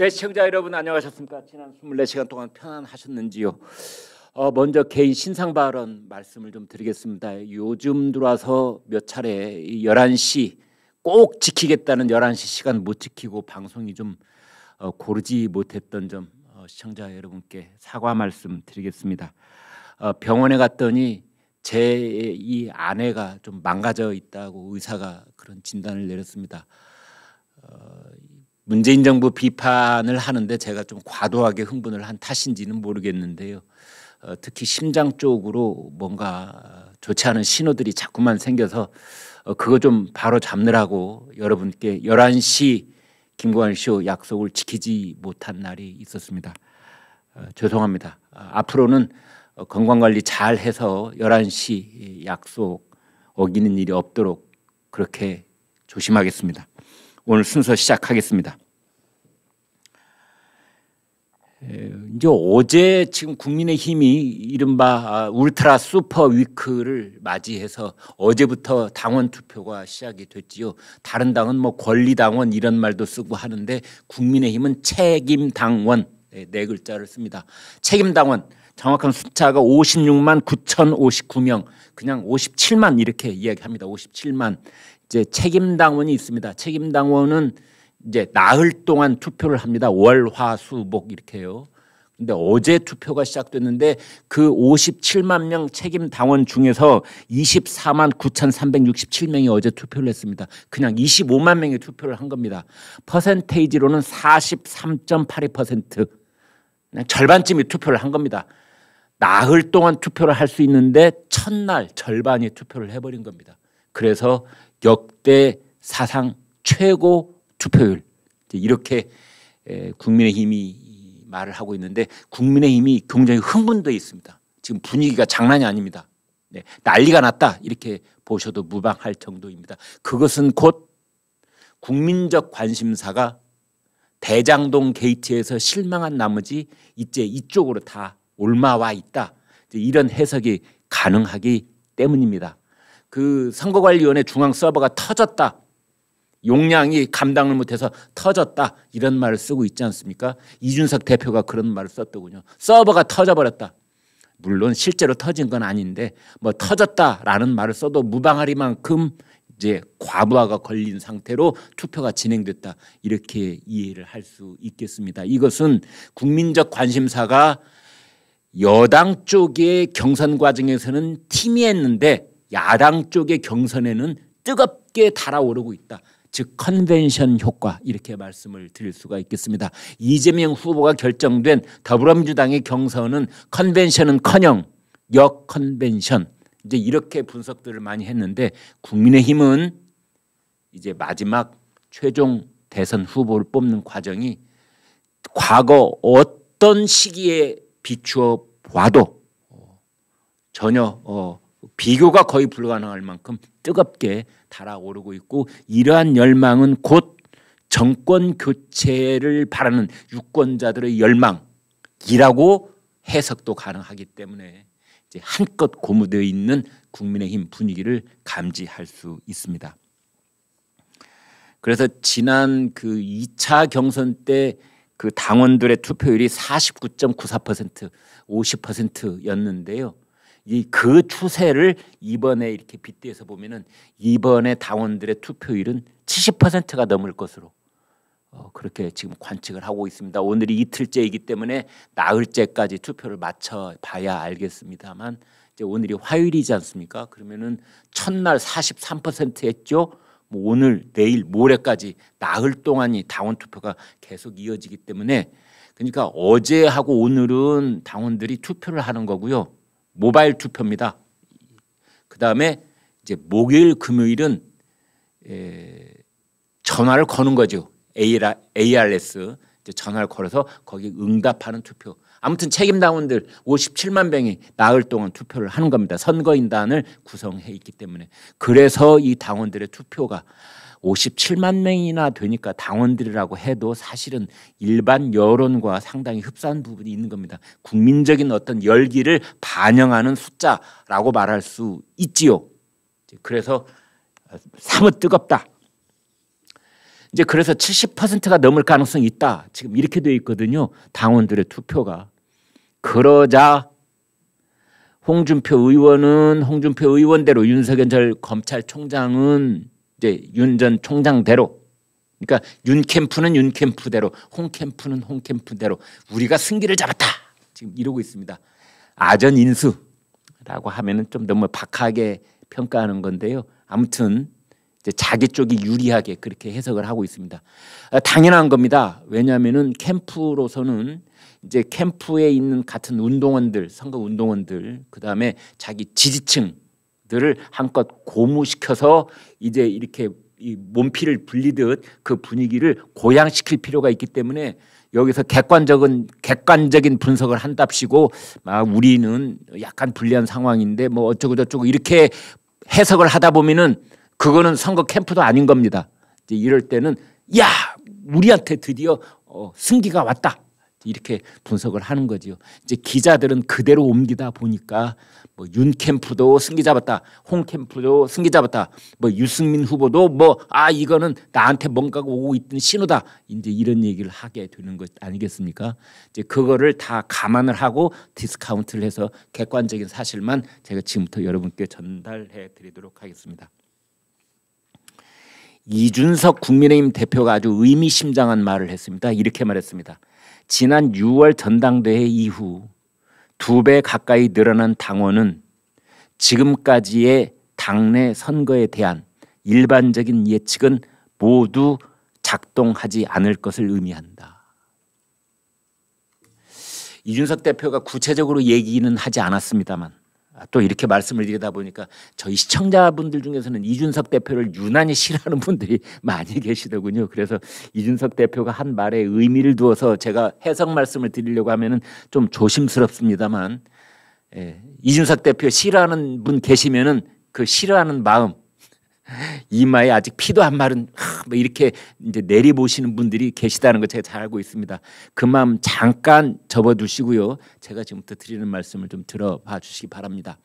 네, 시청자 여러분 안녕하셨습니까? 지난 24시간 동안 편안하셨는지요? 어, 먼저 개인 신상 발언 말씀을 좀 드리겠습니다. 요즘 들어와서 몇 차례 11시 꼭 지키겠다는 11시 시간 못 지키고 방송이 좀 어, 고르지 못했던 점 어, 시청자 여러분께 사과 말씀 드리겠습니다. 어, 병원에 갔더니 제 이 아내가 좀 망가져 있다고 의사가 그런 진단을 내렸습니다. 어, 문재인 정부 비판을 하는데 제가 좀 과도하게 흥분을 한 탓인지는 모르겠는데요. 어, 특히 심장 쪽으로 뭔가 좋지 않은 신호들이 자꾸만 생겨서 어, 그거 좀 바로 잡느라고 여러분께 11시 김광일 쇼 약속을 지키지 못한 날이 있었습니다. 어, 죄송합니다. 아, 앞으로는 어, 건강관리 잘 해서 11시 약속 어기는 일이 없도록 그렇게 조심하겠습니다. 오늘 순서 시작하겠습니다. 이제 어제 지금 국민의힘이 이른바 아, 울트라 슈퍼 위크를 맞이해서 어제부터 당원 투표가 시작이 됐지요. 다른 당은 뭐 권리 당원 이런 말도 쓰고 하는데 국민의힘은 책임 당원 네, 네 글자를 씁니다. 책임 당원 정확한 숫자가 56만 9,059명, 그냥 57만 이렇게 이야기합니다. 57만 이제 책임 당원이 있습니다. 책임 당원은 이제 나흘 동안 투표를 합니다. 월, 화, 수, 목 이렇게요. 근데 어제 투표가 시작됐는데 그 57만 명 책임 당원 중에서 24만 9,367명이 어제 투표를 했습니다. 그냥 25만 명이 투표를 한 겁니다. 퍼센테이지로는 43.82% 절반쯤이 투표를 한 겁니다. 나흘 동안 투표를 할 수 있는데 첫날 절반이 투표를 해버린 겁니다. 그래서 역대 사상 최고 투표율 이렇게 국민의힘이 말을 하고 있는데 국민의힘이 굉장히 흥분돼 있습니다. 지금 분위기가 장난이 아닙니다. 네, 난리가 났다 이렇게 보셔도 무방할 정도입니다. 그것은 곧 국민적 관심사가 대장동 게이트에서 실망한 나머지 이제 이쪽으로 다 올마와 있다. 이런 해석이 가능하기 때문입니다. 그 선거관리위원회 중앙 서버가 터졌다. 용량이 감당을 못해서 터졌다 이런 말을 쓰고 있지 않습니까? 이준석 대표가 그런 말을 썼더군요. 서버가 터져버렸다. 물론 실제로 터진 건 아닌데 뭐 터졌다라는 말을 써도 무방하리만큼 이제 과부하가 걸린 상태로 투표가 진행됐다 이렇게 이해를 할 수 있겠습니다. 이것은 국민적 관심사가 여당 쪽의 경선 과정에서는 팀이 했는데 야당 쪽의 경선에는 뜨겁게 달아오르고 있다. 즉 컨벤션 효과 이렇게 말씀을 드릴 수가 있겠습니다. 이재명 후보가 결정된 더불어민주당의 경선은 컨벤션은커녕 역컨벤션 이제 이렇게 분석들을 많이 했는데 국민의힘은 이제 마지막 최종 대선 후보를 뽑는 과정이 과거 어떤 시기에 비추어 봐도 전혀 어 비교가 거의 불가능할 만큼 뜨겁게 달아오르고 있고 이러한 열망은 곧 정권 교체를 바라는 유권자들의 열망이라고 해석도 가능하기 때문에 이제 한껏 고무되어 있는 국민의힘 분위기를 감지할 수 있습니다. 그래서 지난 그 2차 경선 때 그 당원들의 투표율이 49.94% 50%였는데요. 이그 추세를 이번에 이렇게 빗대서 보면은 이번에 당원들의 투표율은 70%가 넘을 것으로 어, 그렇게 지금 관측을 하고 있습니다. 오늘이 이틀째이기 때문에 나흘째까지 투표를 마쳐 봐야 알겠습니다만 이제 오늘이 화요일이지 않습니까? 그러면은 첫날 43% 했죠. 뭐 오늘 내일 모레까지 나흘 동안이 당원 투표가 계속 이어지기 때문에 그러니까 어제하고 오늘은 당원들이 투표를 하는 거고요. 모바일 투표입니다. 그 다음에 이제 목요일 금요일은 전화를 거는 거죠. ARS 전화를 걸어서 거기 응답하는 투표. 아무튼 책임당원들 57만 명이 나흘 동안 투표를 하는 겁니다. 선거인단을 구성해 있기 때문에. 그래서 이 당원들의 투표가 57만 명이나 되니까 당원들이라고 해도 사실은 일반 여론과 상당히 흡사한 부분이 있는 겁니다. 국민적인 어떤 열기를 반영하는 숫자라고 말할 수 있지요. 그래서 어, 사뭇 뜨겁다. 이제 그래서 70%가 넘을 가능성이 있다. 지금 이렇게 되어 있거든요. 당원들의 투표가. 그러자 홍준표 의원은 홍준표 의원대로 윤석열 검찰총장은 이제 윤전 총장대로 그러니까 윤 캠프는 윤 캠프대로 홍 캠프는 홍 캠프대로 우리가 승기를 잡았다 지금 이러고 있습니다. 아전 인수라고 하면은 좀 너무 뭐 박하게 평가하는 건데요. 아무튼 자기 쪽이 유리하게 그렇게 해석을 하고 있습니다. 아, 당연한 겁니다. 왜냐하면은 캠프로서는 이제 캠프에 있는 같은 운동원들, 선거 운동원들, 그 다음에 자기 지지층 들을 한껏 고무시켜서 이제 이렇게 이 몸피를 불리듯 그 분위기를 고양시킬 필요가 있기 때문에 여기서 객관적인 객관적인 분석을 한답시고 막 아, 우리는 약간 불리한 상황인데 뭐 어쩌고 저쩌고 이렇게 해석을 하다 보면은 그거는 선거 캠프도 아닌 겁니다. 이제 이럴 때는 야 우리한테 드디어 어, 승기가 왔다. 이렇게 분석을 하는 거지요. 이제 기자들은 그대로 옮기다 보니까 뭐 윤 캠프도 승기 잡았다, 홍 캠프도 승기 잡았다, 뭐 유승민 후보도 뭐 아 이거는 나한테 뭔가 가 오고 있던 신호다 이제 이런 얘기를 하게 되는 것 아니겠습니까? 이제 그거를 다 감안을 하고 디스카운트를 해서 객관적인 사실만 제가 지금부터 여러분께 전달해 드리도록 하겠습니다. 이준석 국민의힘 대표가 아주 의미심장한 말을 했습니다. 이렇게 말했습니다. 지난 6월 전당대회 이후 두 배 가까이 늘어난 당원은 지금까지의 당내 선거에 대한 일반적인 예측은 모두 작동하지 않을 것을 의미한다. 이준석 대표가 구체적으로 얘기는 하지 않았습니다만 아, 또 이렇게 말씀을 드리다 보니까 저희 시청자분들 중에서는 이준석 대표를 유난히 싫어하는 분들이 많이 계시더군요. 그래서 이준석 대표가 한 말에 의미를 두어서 제가 해석 말씀을 드리려고 하면은 좀 조심스럽습니다만 예, 이준석 대표 싫어하는 분 계시면은 그 싫어하는 마음 이마에 아직 피도 안 마른 뭐 이렇게 이제 내리보시는 분들이 계시다는 거 제가 잘 알고 있습니다. 그 마음 잠깐 접어두시고요. 제가 지금부터 드리는 말씀을 좀 들어봐 주시기 바랍니다.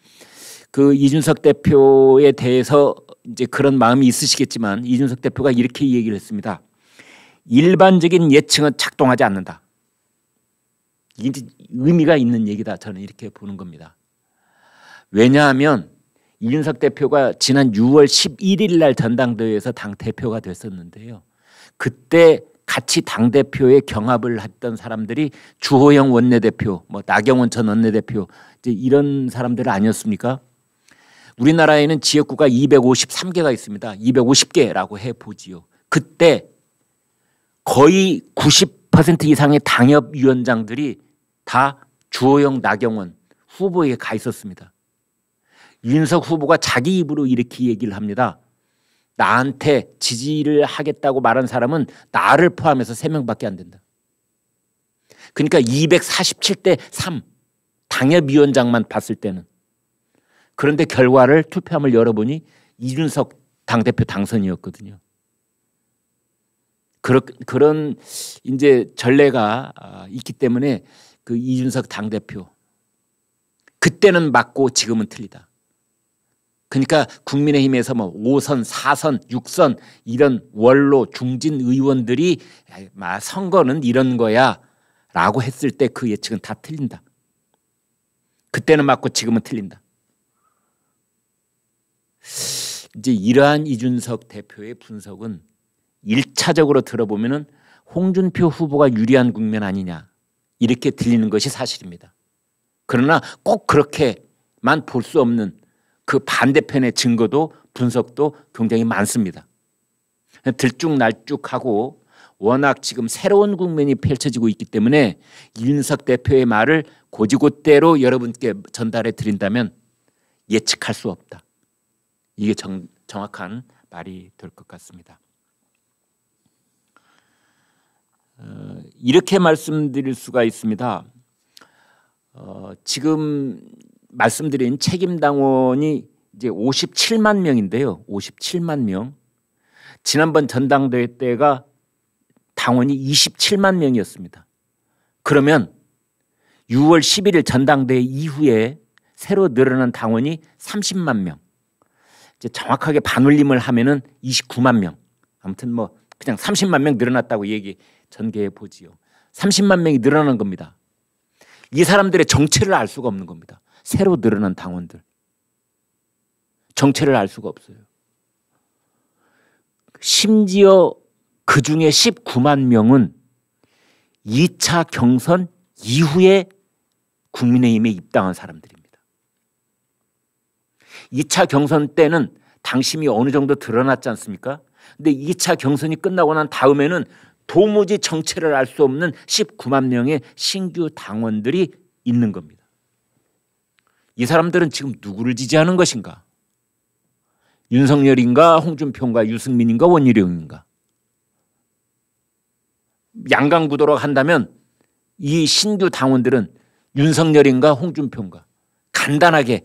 그 이준석 대표에 대해서 이제 그런 마음이 있으시겠지만 이준석 대표가 이렇게 얘기를 했습니다. 일반적인 예측은 작동하지 않는다. 이게 의미가 있는 얘기다. 저는 이렇게 보는 겁니다. 왜냐하면 이준석 대표가 지난 6월 11일 날 전당대회에서 당 대표가 됐었는데요. 그때 같이 당 대표에 경합을 했던 사람들이 주호영 원내대표, 뭐 나경원 전 원내대표 이제 이런 사람들 아니었습니까? 우리나라에는 지역구가 253개가 있습니다. 250개라고 해 보지요. 그때 거의 90% 이상의 당협 위원장들이 다 주호영 나경원 후보에가 있었습니다. 윤석 후보가 자기 입으로 이렇게 얘기를 합니다. 나한테 지지를 하겠다고 말한 사람은 나를 포함해서 3명밖에 안 된다. 그러니까 247대 3 당협위원장만 봤을 때는 그런데 결과를 투표함을 열어보니 이준석 당대표 당선이었거든요. 그런 그런 이제 전례가 아, 있기 때문에 그 이준석 당대표 그때는 맞고 지금은 틀리다. 그러니까 국민의힘에서 뭐 5선, 4선, 6선 이런 원로 중진 의원들이 선거는 이런 거야라고 했을 때 그 예측은 다 틀린다. 그때는 맞고 지금은 틀린다. 이제 이러한 이준석 대표의 분석은 1차적으로 들어보면 홍준표 후보가 유리한 국면 아니냐 이렇게 들리는 것이 사실입니다. 그러나 꼭 그렇게만 볼 수 없는 그 반대편의 증거도 분석도 굉장히 많습니다. 들쭉날쭉하고 워낙 지금 새로운 국면이 펼쳐지고 있기 때문에 윤석 대표의 말을 고지고대로 여러분께 전달해 드린다면 예측할 수 없다. 이게 정, 정확한 말이 될 것 같습니다. 어, 이렇게 말씀드릴 수가 있습니다. 어, 지금 말씀드린 책임 당원이 이제 57만 명인데요. 57만 명. 지난번 전당대회 때가 당원이 27만 명이었습니다. 그러면 6월 11일 전당대회 이후에 새로 늘어난 당원이 30만 명. 이제 정확하게 반올림을 하면은 29만 명. 아무튼 뭐 그냥 30만 명 늘어났다고 얘기 전개해 보지요. 30만 명이 늘어난 겁니다. 이 사람들의 정체를 알 수가 없는 겁니다. 새로 늘어난 당원들. 정체를 알 수가 없어요. 심지어 그 중에 19만 명은 2차 경선 이후에 국민의힘에 입당한 사람들입니다. 2차 경선 때는 당심이 어느 정도 드러났지 않습니까? 근데 2차 경선이 끝나고 난 다음에는 도무지 정체를 알 수 없는 19만 명의 신규 당원들이 있는 겁니다. 이 사람들은 지금 누구를 지지하는 것인가? 윤석열인가 홍준표인가 유승민인가 원희룡인가? 양강구도로 한다면 이 신규 당원들은 윤석열인가 홍준표인가 간단하게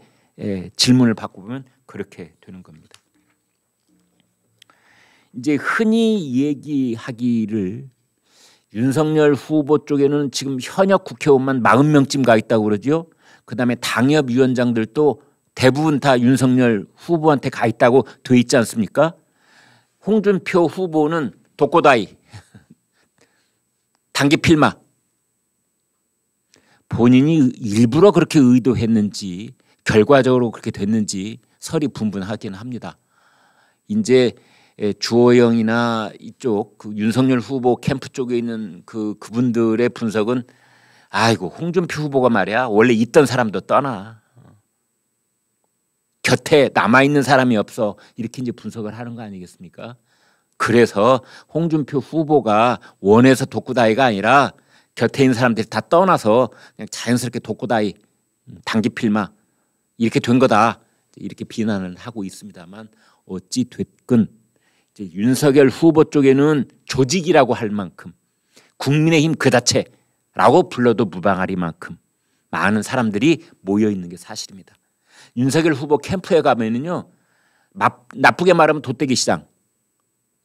질문을 받고 보면 그렇게 되는 겁니다. 이제 흔히 얘기하기를 윤석열 후보 쪽에는 지금 현역 국회의원만 40명쯤 가 있다고 그러지요. 그다음에 당협 위원장들도 대부분 다 윤석열 후보한테 가 있다고 돼 있지 않습니까? 홍준표 후보는 독고다이 단기 필마 본인이 일부러 그렇게 의도했는지 결과적으로 그렇게 됐는지 설이 분분하긴 합니다. 이제 주호영이나 이쪽 그 윤석열 후보 캠프 쪽에 있는 그 그분들의 분석은 아이고 홍준표 후보가 말이야 원래 있던 사람도 떠나 곁에 남아 있는 사람이 없어 이렇게 이제 분석을 하는 거 아니겠습니까? 그래서 홍준표 후보가 원에서 독구다이가 아니라 곁에 있는 사람들이 다 떠나서 그냥 자연스럽게 독구다이 당기필마 이렇게 된 거다 이렇게 비난을 하고 있습니다만 어찌 됐건 이제 윤석열 후보 쪽에는 조직이라고 할 만큼 국민의힘 그 자체 라고 불러도 무방하리만큼 많은 사람들이 모여 있는 게 사실입니다. 윤석열 후보 캠프에 가면은요. 나쁘게 말하면 도떼기 시장.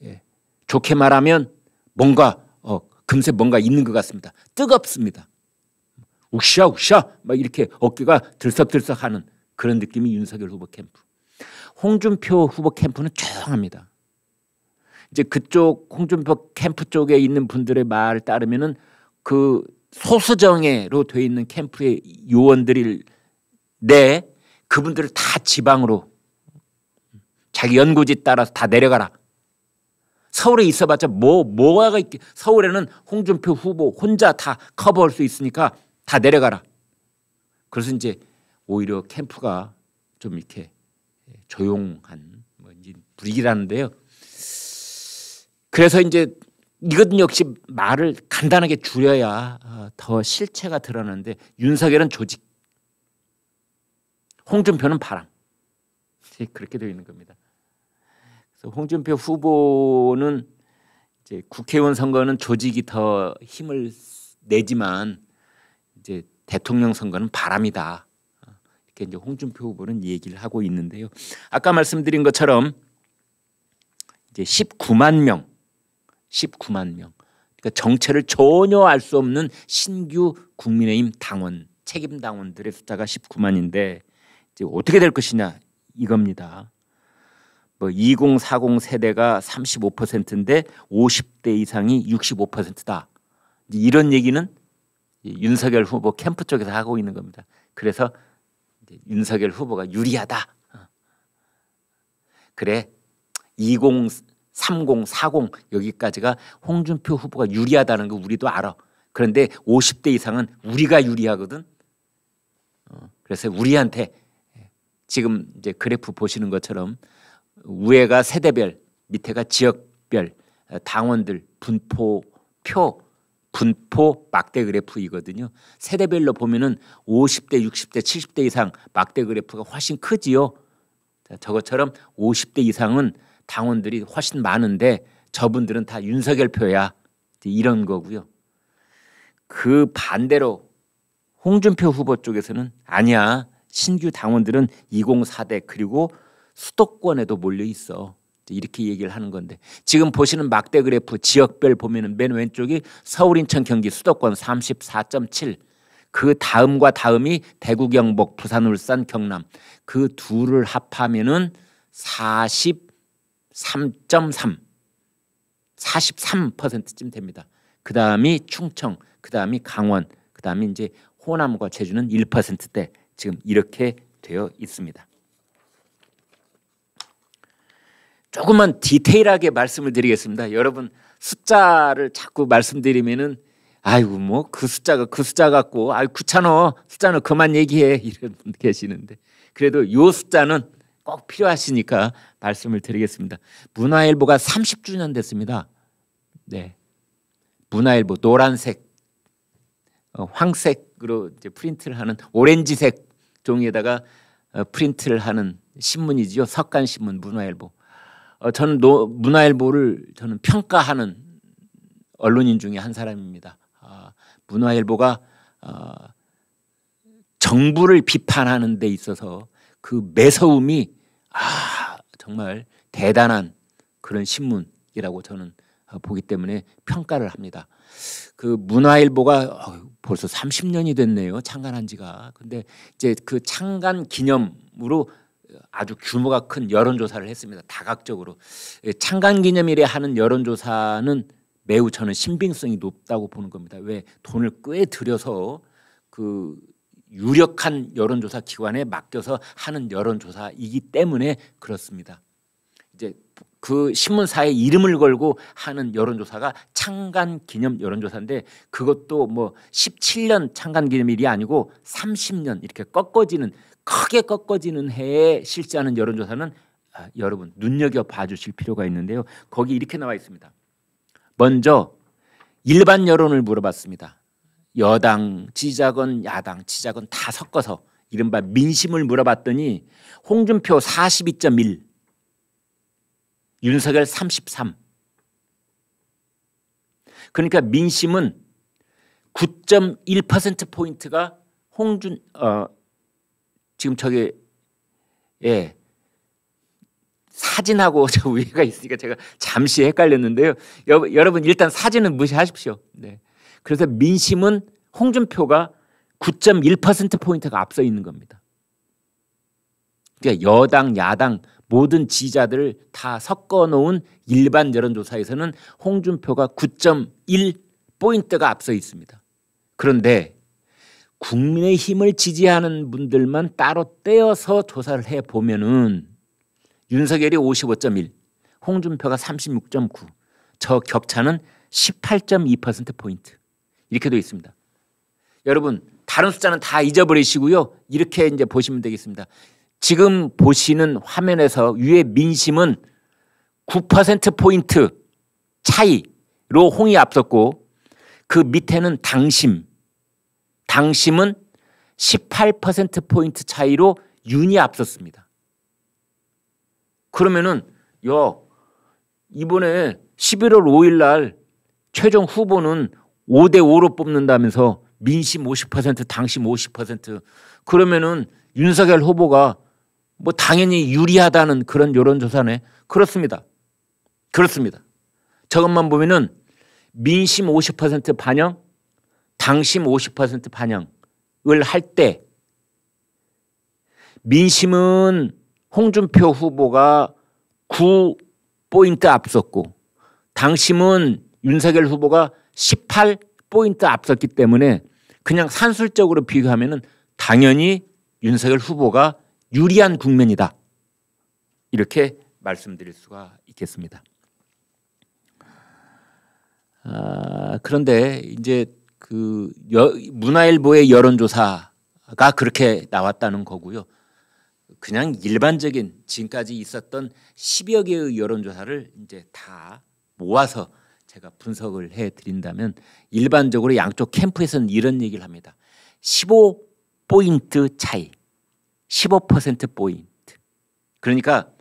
예. 좋게 말하면 뭔가 어, 금세 뭔가 있는 것 같습니다. 뜨겁습니다. 욱샤 욱샤 막 이렇게 어깨가 들썩들썩하는 그런 느낌이 윤석열 후보 캠프. 홍준표 후보 캠프는 조용합니다. 이제 그쪽 홍준표 캠프 쪽에 있는 분들의 말 따르면은 그 소수정예로 되어 있는 캠프의 요원들일 내 그분들을 다 지방으로 자기 연구지 따라서 다 내려가라. 서울에 있어봤자 뭐 뭐가 있 서울에는 홍준표 후보 혼자 다 커버할 수 있으니까 다 내려가라. 그래서 이제 오히려 캠프가 좀 이렇게 조용한 뭐 이제 분위기라는데요. 그래서 이제 이것 은 역시 말을 간단하게 줄여야 어, 더 실체가 드러나는데 윤석열은 조직, 홍준표는 바람. 그렇게 되어 있는 겁니다. 그래서 홍준표 후보는 이제 국회의원 선거는 조직이 더 힘을 내지만 이제 대통령 선거는 바람이다. 어, 이렇게 이제 홍준표 후보는 얘기를 하고 있는데요. 아까 말씀드린 것처럼 이제 19만 명 19만 명. 그러니까 정체를 전혀 알 수 없는 신규 국민의힘 당원 책임 당원들의 숫자가 19만인데 이제 어떻게 될 것이냐 이겁니다. 뭐2040 세대가 35%인데 50대 이상이 65%다. 이런 얘기는 윤석열 후보 캠프 쪽에서 하고 있는 겁니다. 그래서 윤석열 후보가 유리하다. 어. 그래 20 30, 40 여기까지가 홍준표 후보가 유리하다는 거 우리도 알아. 그런데 50대 이상은 우리가 유리하거든. 어, 그래서 우리한테 예, 지금 이제 그래프 보시는 것처럼 위에가 세대별, 밑에가 지역별 어, 당원들 분포 표 분포 막대 그래프이거든요. 세대별로 보면은 50대, 60대, 70대 이상 막대 그래프가 훨씬 크지요. 자, 저것처럼 50대 이상은 당원들이 훨씬 많은데 저분들은 다 윤석열 표야 이런 거고요. 그 반대로 홍준표 후보 쪽에서는 아니야 신규 당원들은 2 0 4대 그리고 수도권에도 몰려 있어 이렇게 얘기를 하는 건데 지금 보시는 막대 그래프 지역별 보면은 맨 왼쪽이 서울 인천 경기 수도권 34.7 그 다음과 다음이 대구 경북 부산 울산 경남 그 둘을 합하면은 40 3.3 43%쯤 됩니다. 그 다음이 충청, 그 다음이 강원, 그 다음이 이제 호남과 제주는 1%대 지금 이렇게 되어 있습니다. 조금만 디테일하게 말씀을 드리겠습니다. 여러분 숫자를 자꾸 말씀드리면은 아이고 뭐 그 숫자가 그 숫자 같고 아이 구찮어 숫자는 그만 얘기해 이런 분 계시는데 그래도 요 숫자는 꼭 필요하시니까 말씀을 드리겠습니다. 문화일보가 30주년 됐습니다. 네. 문화일보 노란색, 어, 황색으로 이제 프린트를 하는 오렌지색 종이에다가 어, 프린트를 하는 신문이지요. 석간신문 문화일보. 어, 저는 노, 문화일보를 저는 평가하는 언론인 중에 한 사람입니다. 아, 문화일보가 아, 정부를 비판하는 데 있어서 그 매서움이 아 정말 대단한 그런 신문이라고 저는 어, 보기 때문에 평가를 합니다. 그 문화일보가 어, 벌써 30년이 됐네요. 창간한 지가. 근데 이제 그 창간 기념으로 어, 아주 규모가 큰 여론조사를 했습니다. 다각적으로. 예, 창간 기념일에 하는 여론조사는 매우 저는 신빙성이 높다고 보는 겁니다. 왜 돈을 꽤 들여서 그 유력한 여론조사 기관에 맡겨서 하는 여론조사이기 때문에 그렇습니다. 이제 그 신문사의 이름을 걸고 하는 여론조사가 창간 기념 여론조사인데 그것도 뭐 17년 창간 기념일이 아니고 30년 이렇게 꺾어지는 크게 꺾어지는 해에 실시하는 여론조사는 아, 여러분 눈여겨 봐주실 필요가 있는데요. 거기 이렇게 나와 있습니다. 먼저 일반 여론을 물어봤습니다. 여당 지자건 야당 지자건 다 섞어서 이른바 민심을 물어봤더니 홍준표 42.1 윤석열 33 그러니까 민심은 9.1%포인트가 홍준 어 지금 저게 예 사진하고 저 위에가 있으니까 제가 잠시 헷갈렸는데요. 여, 여러분 일단 사진은 무시하십시오. 네. 그래서 민심은 홍준표가 9.1%포인트가 앞서 있는 겁니다. 그러니까 여당, 야당 모든 지자들다 섞어놓은 일반 여론조사에서는 홍준표가 9.1포인트가 앞서 있습니다. 그런데 국민의힘을 지지하는 분들만 따로 떼어서 조사를 해보면 은 윤석열이 55.1, 홍준표가 36.9, 저 격차는 18.2%포인트. 이렇게 되어 있습니다. 여러분 다른 숫자는 다 잊어버리시고요. 이렇게 이제 보시면 되겠습니다. 지금 보시는 화면에서 위에 민심은 9%포인트 차이로 홍이 앞섰고 그 밑에는 당심. 당심은 18%포인트 차이로 윤이 앞섰습니다. 그러면은, 야, 이번에 11월 5일 날 최종 후보는 5대 5로 뽑는다면서 민심 50% 당심 50% 그러면은 윤석열 후보가 뭐 당연히 유리하다는 그런 여론조사네. 그렇습니다. 그렇습니다. 저것만 보면은 민심 50% 반영, 당심 50% 반영을 할 때 민심은 홍준표 후보가 9포인트 앞섰고 당심은 윤석열 후보가 18포인트 앞섰기 때문에 그냥 산술적으로 비교하면 당연히 윤석열 후보가 유리한 국면이다. 이렇게 말씀드릴 수가 있겠습니다. 아, 그런데 이제 그 여, 문화일보의 여론조사가 그렇게 나왔다는 거고요. 그냥 일반적인 지금까지 있었던 10여 개의 여론조사를 이제 다 모아서 제가 분석을 해 드린다면 일반적으로 양쪽 캠프에서는 이런 얘기를 합니다. 15포인트 차이. 15%포인트. 그러니까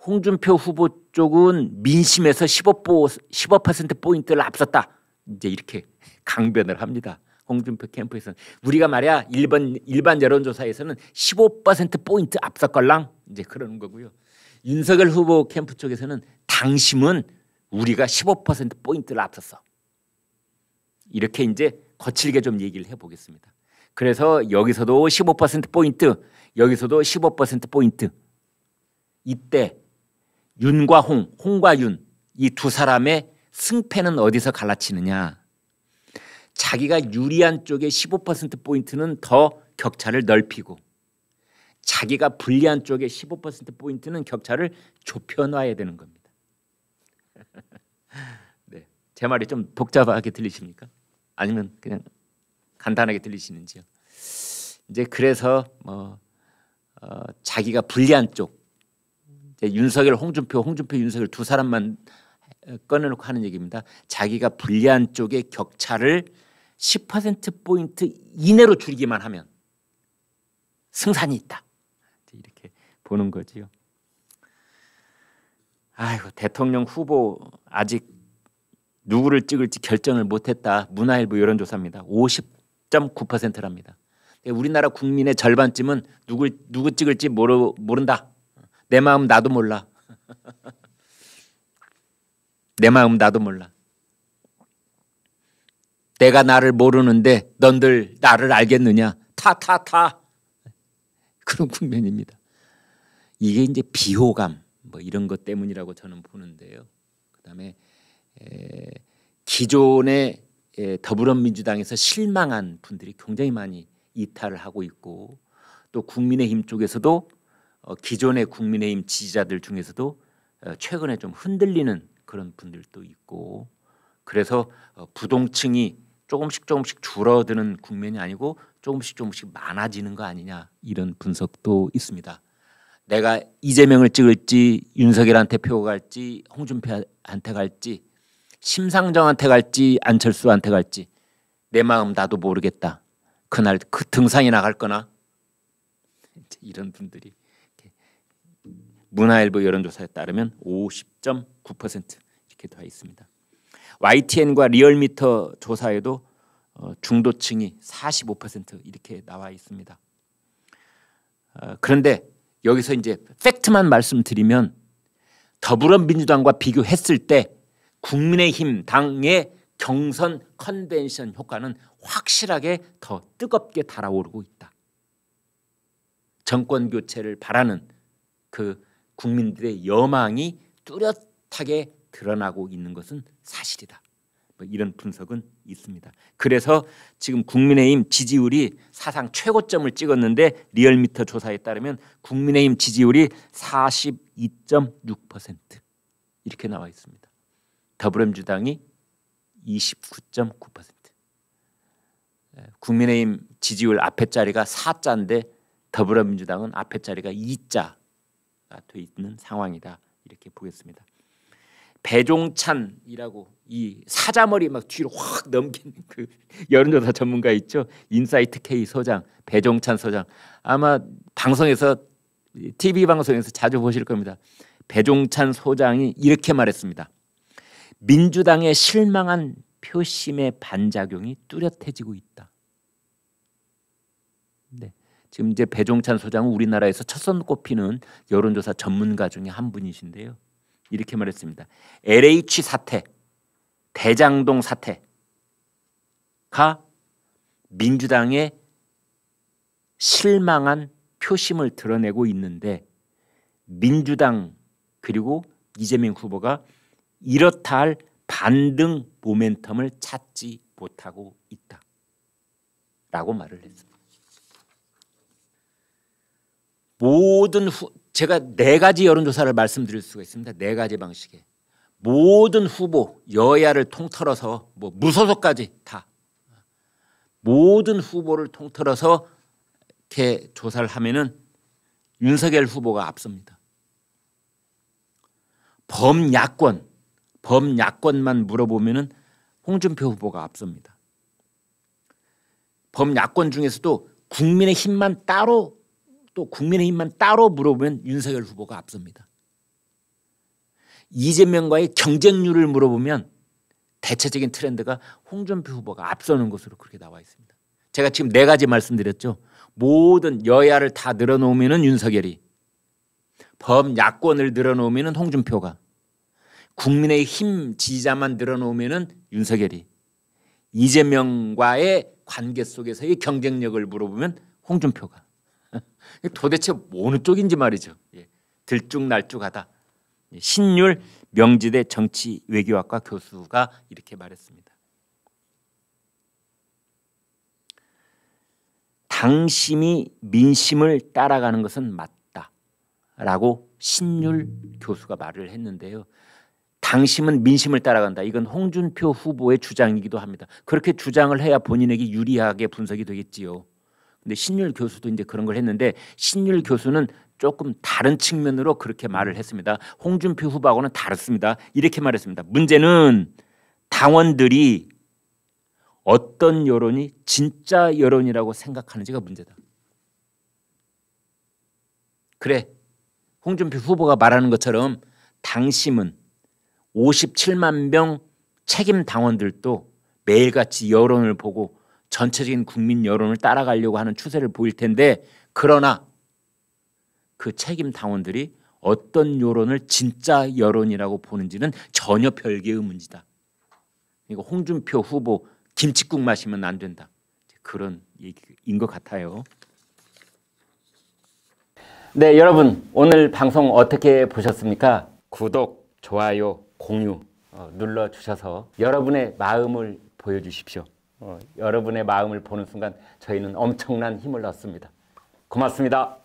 홍준표 후보 쪽은 민심에서 15포, 인트를 앞섰다. 이제 이렇게 강변을 합니다. 홍준표 캠프에서는 우리가 말이야 일반 일반 여론조사에서는 15% 포인트 앞서 걸랑 이제 그러는 거고요. 윤석열 후보 캠프 쪽에서는 당심은 우리가 15% 포인트를 앞섰어. 이렇게 이제 거칠게 좀 얘기를 해보겠습니다. 그래서 여기서도 15% 포인트, 여기서도 15% 포인트. 이때 윤과 홍, 홍과 윤 이 두 사람의 승패는 어디서 갈라치느냐? 자기가 유리한 쪽에15% 포인트는 더 격차를 넓히고 자기가 불리한 쪽에15% 포인트는 격차를 좁혀 놔야 되는 겁니다. 네, 제 말이 좀 복잡하게 들리십니까? 아니면 그냥 간단하게 들리시는지요? 이제 그래서 뭐 어, 자기가 불리한 쪽 윤석열, 홍준표, 홍준표, 윤석열 두 사람만 꺼내놓고 하는 얘기입니다. 자기가 불리한 쪽의 격차를 10% 포인트 이내로 줄이기만 하면 승산이 있다. 이렇게 보는 거지요. 아이고 대통령 후보 아직 누구를 찍을지 결정을 못했다. 문화일보 여론 조사입니다. 50.9%랍니다. 우리나라 국민의 절반쯤은 누굴 누구 찍을지 모르 모른다. 내 마음 나도 몰라. 내 마음 나도 몰라. 내가 나를 모르는데 넌들 나를 알겠느냐? 타타타 그런 국면입니다. 이게 이제 비호감 뭐 이런 것 때문이라고 저는 보는데요. 그다음에 에, 기존의 에, 더불어민주당에서 실망한 분들이 굉장히 많이 이탈을 하고 있고 또 국민의힘 쪽에서도 어, 기존의 국민의힘 지지자들 중에서도 어, 최근에 좀 흔들리는 그런 분들도 있고 그래서 어, 부동층이 조금씩 조금씩 줄어드는 국면이 아니고 조금씩 조금씩 많아지는 거 아니냐 이런 분석도 있습니다. 내가 이재명을 찍을지 윤석열한테 표가 갈지 홍준표한테 갈지 심상정한테 갈지 안철수한테 갈지 내 마음 나도 모르겠다. 그날 그 등산이 나갈 거나 이런 분들이 문화일보 여론조사에 따르면 50.9% 이렇게 되어 있습니다. YTN과 리얼미터 조사에도 어, 중도층이 45% 이렇게 나와 있습니다. 어, 그런데 여기서 이제 팩트만 말씀드리면 더불어민주당과 비교했을 때 국민의힘 당의 경선 컨벤션 효과는 확실하게 더 뜨겁게 달아오르고 있다. 정권 교체를 바라는 그 국민들의 여망이 뚜렷하게 드러나고 있는 것은 사실이다. 뭐 이런 분석은 있습니다. 그래서 지금 국민의힘 지지율이 사상 최고점을 찍었는데 리얼미터 조사에 따르면 국민의힘 지지율이 42.6% 이렇게 나와 있습니다. 더불어민주당이 29.9% 예, 국민의힘 지지율 앞에 자리가 4자인데 더불어민주당은 앞에 자리가 2자가 돼 있는 상황이다 이렇게 보겠습니다. 배종찬이라고 이 사자머리 막 뒤로 확 넘긴 그 여론조사 전문가 있죠. 인사이트 K 소장 배종찬 소장 아마 방송에서 TV 방송에서 자주 보실 겁니다. 배종찬 소장이 이렇게 말했습니다. 민주당의 실망한 표심의 반작용이 뚜렷해지고 있다. 네. 지금 이제 배종찬 소장은 우리나라에서 첫손 꼽히는 여론조사 전문가 중에 한 분이신데요. 이렇게 말했습니다. LH 사태, 대장동 사태가 민주당의 실망한 표심을 드러내고 있는데 민주당 그리고 이재명 후보가 이렇다 할 반등 모멘텀을 찾지 못하고 있다. 라고 말을 했습니다. 모든 후, 제가 네 가지 여론조사를 말씀드릴 수가 있습니다. 네 가지 방식에. 모든 후보 여야를 통틀어서 뭐 무소속까지 다 모든 후보를 통틀어서 이렇게 조사를 하면은 윤석열 후보가 앞섭니다. 범야권 범야권만 물어보면은 홍준표 후보가 앞섭니다. 범야권 중에서도 국민의 힘만 따로 또 국민의힘만 따로 물어보면 윤석열 후보가 앞섭니다. 이재명과의 경쟁률을 물어보면 대체적인 트렌드가 홍준표 후보가 앞서는 것으로 그렇게 나와 있습니다. 제가 지금 네 가지 말씀드렸죠. 모든 여야를 다 늘어놓으면 윤석열이 범야권을 늘어놓으면 홍준표가 국민의힘 지지자만 늘어놓으면 윤석열이 이재명과의 관계 속에서의 경쟁력을 물어보면 홍준표가 도대체 어느 쪽인지 말이죠. 예. 들쭉날쭉하다. 예. 신율 명지대 정치 외교학과 교수가 이렇게 말했습니다. 당심이 민심을 따라가는 것은 맞다. 라고 신율 교수가 말을 했는데요. 당심은 민심을 따라간다. 이건 홍준표 후보의 주장이기도 합니다. 그렇게 주장을 해야 본인에게 유리하게 분석이 되겠지요. 근데 신율 교수도 이제 그런 걸 했는데 신율 교수는 조금 다른 측면으로 그렇게 음. 말을 했습니다. 홍준표 후보하고는 다릅니다. 이렇게 말했습니다. 문제는 당원들이 어떤 여론이 진짜 여론이라고 생각하는지가 문제다. 그래. 홍준표 후보가 말하는 것처럼 당심은 57만 명 책임 당원들도 매일같이 여론을 보고 전체적인 국민 여론을 따라가려고 하는 추세를 보일 텐데 그러나 그 책임 당원들이 어떤 여론을 진짜 여론이라고 보는지는 전혀 별개의 문제다. 이거 그러니까 홍준표 후보 김치국 마시면 안 된다. 그런 얘기인 것 같아요. 네, 여러분 오늘 방송 어떻게 보셨습니까? 구독, 좋아요, 공유 어, 눌러 주셔서 여러분의 마음을 보여주십시오. 어, 여러분의 마음을 보는 순간 저희는 엄청난 힘을 얻습니다. 고맙습니다.